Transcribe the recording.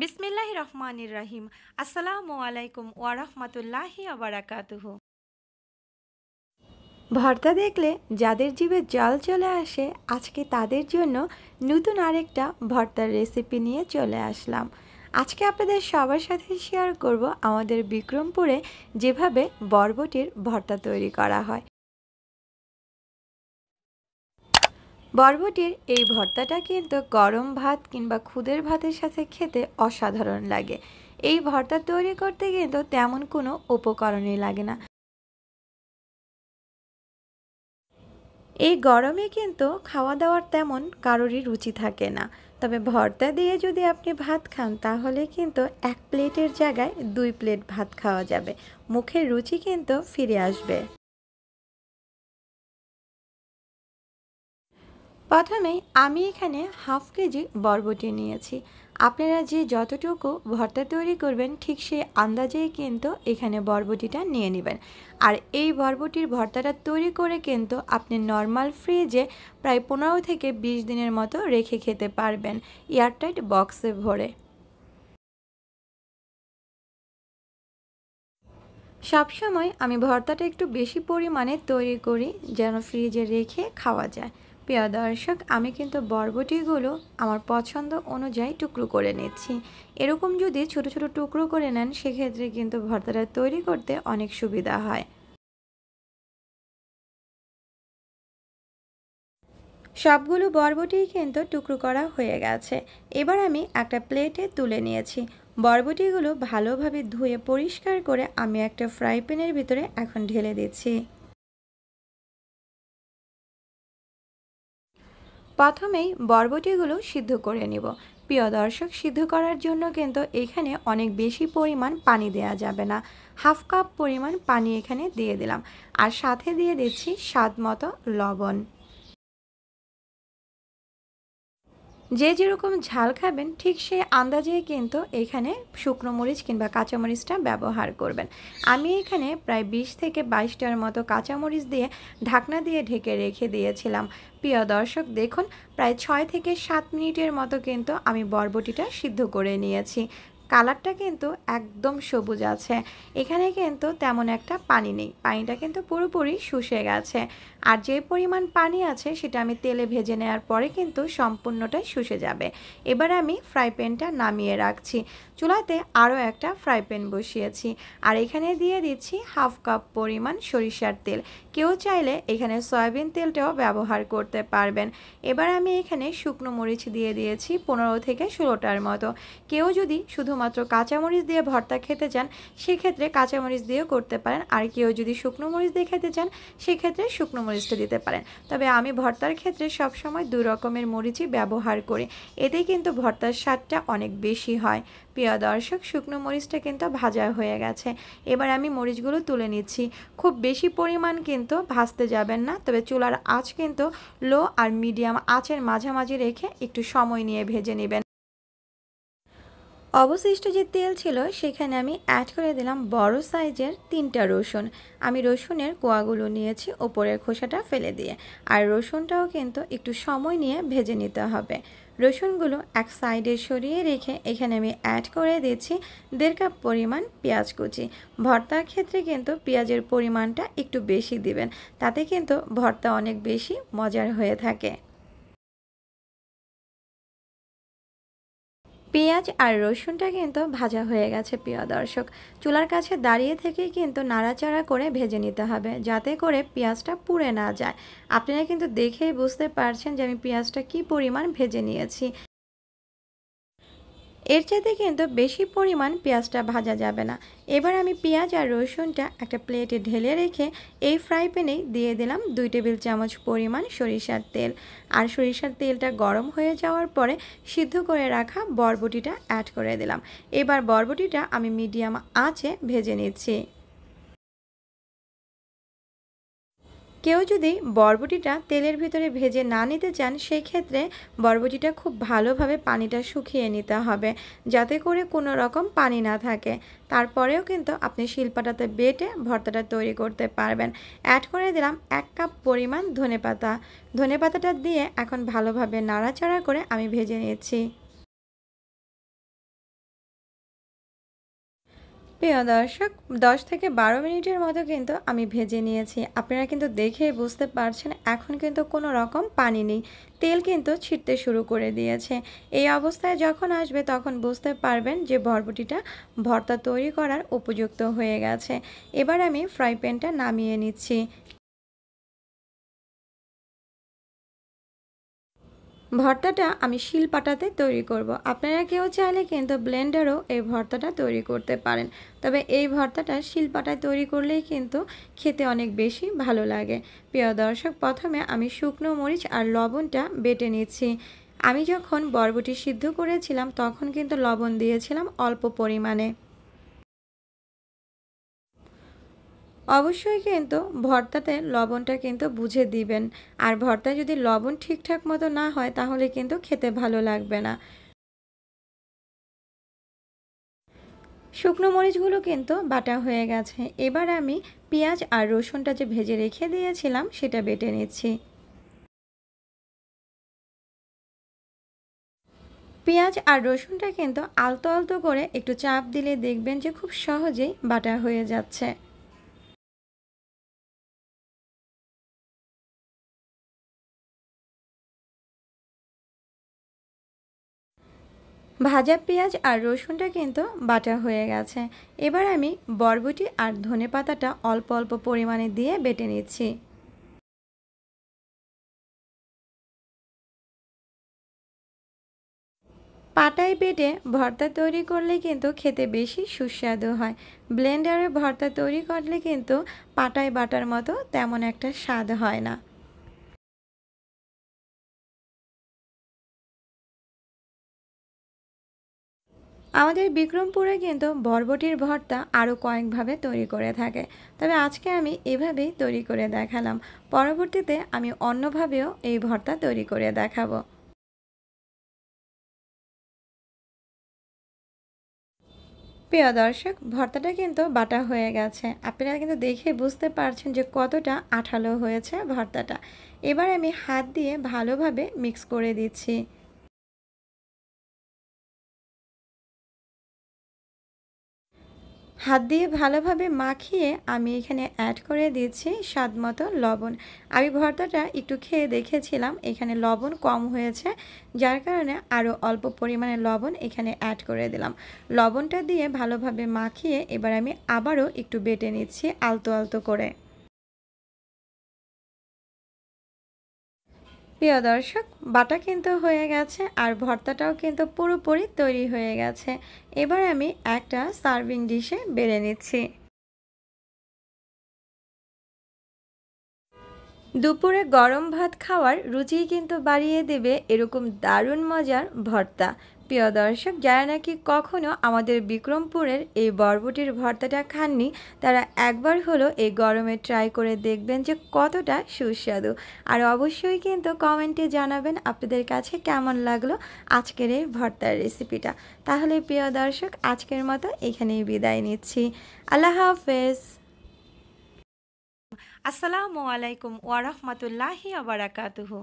বিসমিল্লাহ রহমানির রাহিম আসসালামু আলাইকুম ওয়ারহমতুল্লাহি আবরাকাতুহ ভর্তা দেখলে যাদের জীবে জল চলে আসে আজকে তাদের জন্য নতুন আরেকটা ভর্তার রেসিপি নিয়ে চলে আসলাম আজকে আপনাদের সবার সাথে শেয়ার করব আমাদের বিক্রমপুরে যেভাবে বরবটির ভর্তা তৈরি করা হয় বরবটির এই ভর্তাটা কিন্তু গরম ভাত কিংবা খুদের ভাতের সাথে খেতে অসাধারণ লাগে এই ভর্তা তৈরি করতে কিন্তু তেমন কোনো উপকরণই লাগে না এই গরমে কিন্তু খাওয়া দাওয়ার তেমন কারোরই রুচি থাকে না তবে ভর্তা দিয়ে যদি আপনি ভাত খান তাহলে কিন্তু এক প্লেটের জায়গায় দুই প্লেট ভাত খাওয়া যাবে মুখের রুচি কিন্তু ফিরে আসবে প্রথমেই আমি এখানে হাফ কেজি বরবটি নিয়েছি আপনারা যে যতটুকু ভর্তা তৈরি করবেন ঠিক সেই আন্দাজেই কিন্তু এখানে বরবটিটা নিয়ে নেবেন আর এই বরবটির ভর্তাটা তৈরি করে কিন্তু আপনি নর্মাল ফ্রিজে প্রায় পনেরো থেকে ২০ দিনের মতো রেখে খেতে পারবেন এয়ারটাইট বক্সে ভরে সবসময় আমি ভর্তাটা একটু বেশি পরিমাণে তৈরি করি যেন ফ্রিজে রেখে খাওয়া যায় প্রিয় দর্শক আমি কিন্তু বরবটিগুলো আমার পছন্দ অনুযায়ী টুকরো করে নিচ্ছি এরকম যদি ছোট ছোট টুকরো করে নেন সেক্ষেত্রে কিন্তু ভর্তাটা তৈরি করতে অনেক সুবিধা হয় সবগুলো বরবটিই কিন্তু টুকরো করা হয়ে গেছে এবার আমি একটা প্লেটে তুলে নিয়েছি বরবটিগুলো ভালোভাবে ধুয়ে পরিষ্কার করে আমি একটা ফ্রাই প্যানের ভিতরে এখন ঢেলে দিচ্ছি প্রথমেই বরবটিগুলো সিদ্ধ করে নেব প্রিয় দর্শক সিদ্ধ করার জন্য কিন্তু এখানে অনেক বেশি পরিমাণ পানি দেয়া যাবে না হাফ কাপ পরিমাণ পানি এখানে দিয়ে দিলাম আর সাথে দিয়ে দিচ্ছি স্বাদ মতো লবণ যে যেরকম ঝাল খাবেন ঠিক সে আন্দাজে কিন্তু এখানে শুকনো মরিচ কিংবা কাঁচামরিচটা ব্যবহার করবেন আমি এখানে প্রায় বিশ থেকে বাইশটার মতো কাঁচামরিচ দিয়ে ঢাকনা দিয়ে ঢেকে রেখে দিয়েছিলাম প্রিয় দর্শক দেখুন প্রায় ছয় থেকে সাত মিনিটের মতো কিন্তু আমি বরবটিটা সিদ্ধ করে নিয়েছি কালারটা কিন্তু একদম সবুজ আছে এখানে কিন্তু তেমন একটা পানি নেই পানিটা কিন্তু পুরোপুরি শুষে গেছে আর যে পরিমাণ পানি আছে সেটা আমি তেলে ভেজে নেওয়ার পরে কিন্তু সম্পূর্ণটাই শুষে যাবে এবার আমি ফ্রাই প্যানটা নামিয়ে রাখছি চুলাতে আরও একটা ফ্রাই প্যান বসিয়েছি আর এখানে দিয়ে দিচ্ছি হাফ কাপ পরিমাণ সরিষার তেল কেউ চাইলে এখানে সয়াবিন তেলটাও ব্যবহার করতে পারবেন এবার আমি এখানে শুকনো মরিচ দিয়ে দিয়েছি পনেরো থেকে ষোলোটার মতো কেউ যদি শুধু শুধুমাত্র কাঁচামরিচ দিয়ে ভর্তা খেতে চান সেক্ষেত্রে কাঁচামরিচ দিয়েও করতে পারেন আর কেউ যদি শুকনো মরিচ দিয়ে খেতে চান সেক্ষেত্রে শুকনো মরিচটা দিতে পারেন তবে আমি ভর্তার ক্ষেত্রে সবসময় দু রকমের মরিচই ব্যবহার করি এতে কিন্তু ভর্তার স্বাদটা অনেক বেশি হয় প্রিয় দর্শক শুকনো মরিচটা কিন্তু ভাজা হয়ে গেছে এবার আমি মরিচগুলো তুলে নিচ্ছি খুব বেশি পরিমাণ কিন্তু ভাজতে যাবেন না তবে চুলার আঁচ কিন্তু লো আর মিডিয়াম আঁচের মাঝামাঝি রেখে একটু সময় নিয়ে ভেজে নেবেন অবশিষ্ট যে তেল ছিল সেখানে আমি অ্যাড করে দিলাম বড় সাইজের তিনটা রসুন আমি রসুনের কোয়াগুলো নিয়েছি ওপরের খোসাটা ফেলে দিয়ে আর রসুনটাও কিন্তু একটু সময় নিয়ে ভেজে নিতে হবে রসুনগুলো এক সাইডে সরিয়ে রেখে এখানে আমি অ্যাড করে দিচ্ছি দেড় কাপ পরিমাণ পেঁয়াজ কুচি ভর্তার ক্ষেত্রে কিন্তু পেঁয়াজের পরিমাণটা একটু বেশি দিবেন তাতে কিন্তু ভর্তা অনেক বেশি মজার হয়ে থাকে পেঁয়াজ আর রসুনটা কিন্তু ভাজা হয়ে গেছে প্রিয় দর্শক চুলার কাছে দাঁড়িয়ে থেকেই কিন্তু নাড়াচাড়া করে ভেজে নিতে হবে যাতে করে পেঁয়াজটা পুড়ে না যায় আপনারা কিন্তু দেখেই বুঝতে পারছেন যে আমি পেঁয়াজটা কি পরিমাণ ভেজে নিয়েছি এর চাতে কিন্তু বেশি পরিমাণ পেঁয়াজটা ভাজা যাবে না এবার আমি পেঁয়াজ আর রসুনটা একটা প্লেটে ঢেলে রেখে এই ফ্রাই প্যানে দিয়ে দিলাম দুই টেবিল চামচ পরিমাণ সরিষার তেল আর সরিষার তেলটা গরম হয়ে যাওয়ার পরে সিদ্ধ করে রাখা বরবটিটা অ্যাড করে দিলাম এবার বরবটিটা আমি মিডিয়াম আঁচে ভেজে নিচ্ছি কেউ যদি বরবটিটা তেলের ভিতরে ভেজে না নিতে চান সেই ক্ষেত্রে বরবটিটা খুব ভালোভাবে পানিটা শুকিয়ে নিতে হবে যাতে করে কোনো রকম পানি না থাকে তারপরেও কিন্তু আপনি শিল্পাটাতে বেটে ভর্তাটা তৈরি করতে পারবেন অ্যাড করে দিলাম এক কাপ পরিমাণ ধনে পাতা ধনে পাতাটা দিয়ে এখন ভালোভাবে নাড়াচাড়া করে আমি ভেজে নিয়েছি প্রিয় দর্শক দশ থেকে বারো মিনিটের মতো কিন্তু আমি ভেজে নিয়েছি আপনারা কিন্তু দেখে বুঝতে পারছেন এখন কিন্তু কোনো রকম পানি নেই তেল কিন্তু ছিটতে শুরু করে দিয়েছে এই অবস্থায় যখন আসবে তখন বুঝতে পারবেন যে বরবটিটা ভর্তা তৈরি করার উপযুক্ত হয়ে গেছে এবার আমি ফ্রাই প্যানটা নামিয়ে নিচ্ছি ভর্তাটা আমি শিলপাটাতে তৈরি করব। আপনারা কেউ চাইলে কিন্তু ব্লেন্ডারও এই ভর্তাটা তৈরি করতে পারেন তবে এই ভর্তাটা শিলপাটায় তৈরি করলেই কিন্তু খেতে অনেক বেশি ভালো লাগে প্রিয় দর্শক প্রথমে আমি শুকনো মরিচ আর লবণটা বেটে নিচ্ছি আমি যখন বরবটি সিদ্ধ করেছিলাম তখন কিন্তু লবণ দিয়েছিলাম অল্প পরিমাণে অবশ্যই কিন্তু ভর্তাতে লবণটা কিন্তু বুঝে দিবেন আর ভর্তায় যদি লবণ ঠিকঠাক মতো না হয় তাহলে কিন্তু খেতে ভালো লাগবে না শুকনো মরিচগুলো কিন্তু বাটা হয়ে গেছে এবার আমি পেঁয়াজ আর রসুনটা যে ভেজে রেখে দিয়েছিলাম সেটা বেটে নিচ্ছি পেঁয়াজ আর রসুনটা কিন্তু আলতো আলতো করে একটু চাপ দিলে দেখবেন যে খুব সহজেই বাটা হয়ে যাচ্ছে ভাজা পেঁয়াজ আর রসুনটা কিন্তু বাটা হয়ে গেছে এবার আমি বরবটি আর ধনে পাতাটা অল্প অল্প পরিমাণে দিয়ে বেটে নিচ্ছি পাটায় বেটে ভর্তা তৈরি করলে কিন্তু খেতে বেশি সুস্বাদু হয় ব্লেন্ডারে ভর্তা তৈরি করলে কিন্তু পাটায় বাটার মতো তেমন একটা স্বাদ হয় না আমাদের বিক্রমপুরে কিন্তু বরবটির ভর্তা আরও কয়েকভাবে তৈরি করে থাকে তবে আজকে আমি এভাবেই তৈরি করে দেখালাম পরবর্তীতে আমি অন্যভাবেও এই ভর্তা তৈরি করে দেখাবো প্রিয় দর্শক ভর্তাটা কিন্তু বাটা হয়ে গেছে আপনারা কিন্তু দেখে বুঝতে পারছেন যে কতটা আঠালো হয়েছে ভর্তাটা এবার আমি হাত দিয়ে ভালোভাবে মিক্স করে দিচ্ছি হাত দিয়ে ভালোভাবে মাখিয়ে আমি এখানে অ্যাড করে দিয়েছি স্বাদ মতো লবণ আমি ভর্তাটা একটু খেয়ে দেখেছিলাম এখানে লবণ কম হয়েছে যার কারণে আরও অল্প পরিমাণে লবণ এখানে অ্যাড করে দিলাম লবণটা দিয়ে ভালোভাবে মাখিয়ে এবার আমি আবারও একটু বেটে নিচ্ছি আলতো আলতো করে প্রিয় দর্শক বাটা কিন্তু হয়ে গেছে আর ভর্তাটাও কিন্তু পুরোপুরি তৈরি হয়ে গেছে এবার আমি একটা সার্ভিং ডিশে বেড়ে নিচ্ছি দুপুরে গরম ভাত খাওয়ার রুচি কিন্তু বাড়িয়ে দেবে এরকম দারুণ মজার ভর্তা প্রিয় দর্শক যারা নাকি কখনো আমাদের বিক্রমপুরের এই বরবটির ভর্তাটা খাননি তারা একবার হলো এই গরমে ট্রাই করে দেখবেন যে কতটা সুস্বাদু আর অবশ্যই কিন্তু কমেন্টে জানাবেন আপনাদের কাছে কেমন লাগলো আজকের এই ভর্তার রেসিপিটা তাহলে প্রিয় দর্শক আজকের মতো এখানেই বিদায় নিচ্ছি আল্লাহ হাফেজ আসসালামু আলাইকুম ওয়ারহমতুল্লাহি আবরাকাতুহু